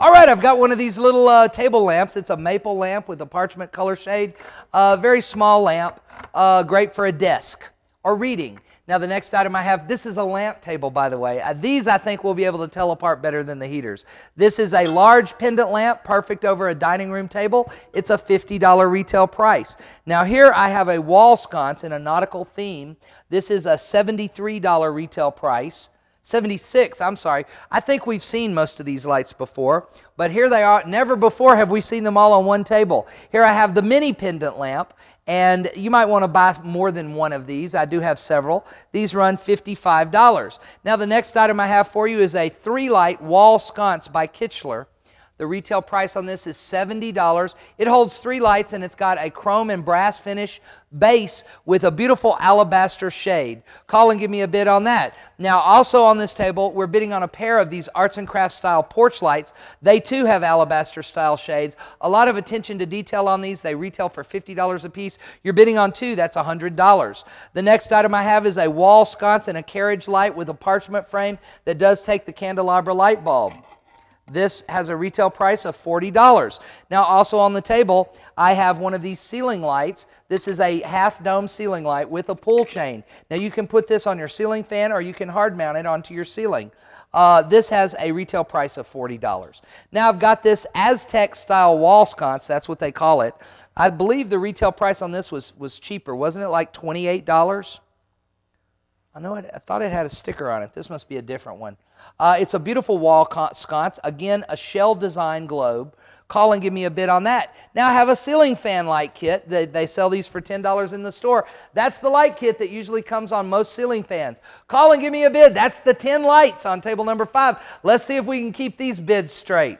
All right, I've got one of these little uh, table lamps. It's a maple lamp with a parchment color shade. Uh, very small lamp, uh, great for a desk or reading. Now, the next item I have, this is a lamp table, by the way. Uh, these, I think, we'll be able to tell apart better than the heaters. This is a large pendant lamp, perfect over a dining room table. It's a $50 retail price. Now, here I have a wall sconce in a nautical theme. This is a $73 retail price. 76, I'm sorry. I think we've seen most of these lights before, but here they are. Never before have we seen them all on one table. Here I have the mini pendant lamp, and you might want to buy more than one of these. I do have several. These run $55. Now, the next item I have for you is a three light wall sconce by Kitchler. The retail price on this is $70. It holds three lights and it's got a chrome and brass finish base with a beautiful alabaster shade. Call and give me a bid on that. Now, also on this table, we're bidding on a pair of these arts and crafts style porch lights. They too have alabaster style shades. A lot of attention to detail on these. They retail for $50 a piece. You're bidding on two, that's $100. The next item I have is a wall sconce and a carriage light with a parchment frame that does take the candelabra light bulb. This has a retail price of $40. Now, also on the table, I have one of these ceiling lights. This is a half dome ceiling light with a pull chain. Now, you can put this on your ceiling fan or you can hard mount it onto your ceiling. Uh, this has a retail price of $40. Now, I've got this Aztec style wall sconce, that's what they call it. I believe the retail price on this was, was cheaper, wasn't it like $28? I know it, I thought it had a sticker on it. This must be a different one. Uh, it's a beautiful wall sconce. Again, a shell design globe. Call and give me a bid on that. Now I have a ceiling fan light kit. They, they sell these for $10 in the store. That's the light kit that usually comes on most ceiling fans. Call and give me a bid. That's the 10 lights on table number five. Let's see if we can keep these bids straight.